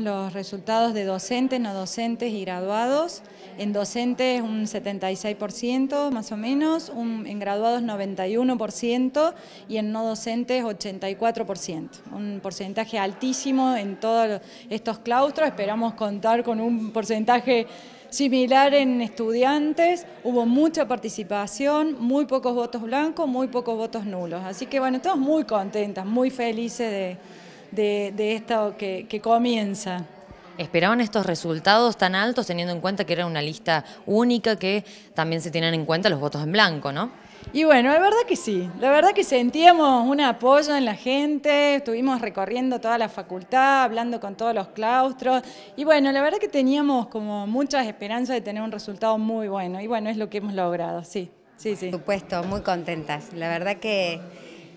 los resultados de docentes, no docentes y graduados. En docentes un 76% más o menos, en graduados 91% y en no docentes 84%. Un porcentaje altísimo en todos estos claustros. Esperamos contar con un porcentaje similar en estudiantes, hubo mucha participación, muy pocos votos blancos, muy pocos votos nulos. Así que bueno, estamos muy contentas, muy felices de de, esto que, comienza. ¿Esperaban estos resultados tan altos teniendo en cuenta que era una lista única que también se tienen en cuenta los votos en blanco, no? Y bueno, la verdad que sí, la verdad que sentíamos un apoyo en la gente, estuvimos recorriendo toda la facultad, hablando con todos los claustros y bueno, la verdad que teníamos como muchas esperanzas de tener un resultado muy bueno y bueno, es lo que hemos logrado, sí, sí, sí. Por supuesto, muy contentas, la verdad que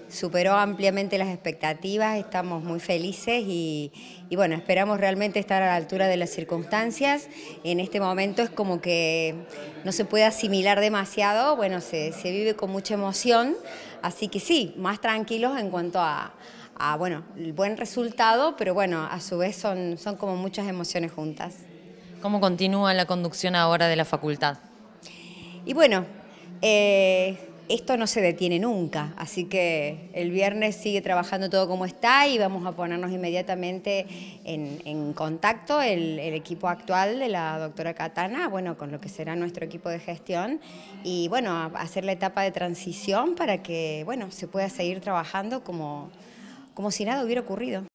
superó ampliamente las expectativas, estamos muy felices y, bueno, esperamos realmente estar a la altura de las circunstancias. En este momento es como que no se puede asimilar demasiado, bueno, se, vive con mucha emoción, así que sí, más tranquilos en cuanto a, bueno, el buen resultado, pero bueno, a su vez son, son como muchas emociones juntas. ¿Cómo continúa la conducción ahora de la facultad? Y bueno, eh, esto no se detiene nunca, así que el viernes sigue trabajando todo como está y vamos a ponernos inmediatamente en, contacto el, equipo actual de la doctora Katana bueno, con lo que será nuestro equipo de gestión y bueno, hacer la etapa de transición para que, bueno, se pueda seguir trabajando como, como si nada hubiera ocurrido.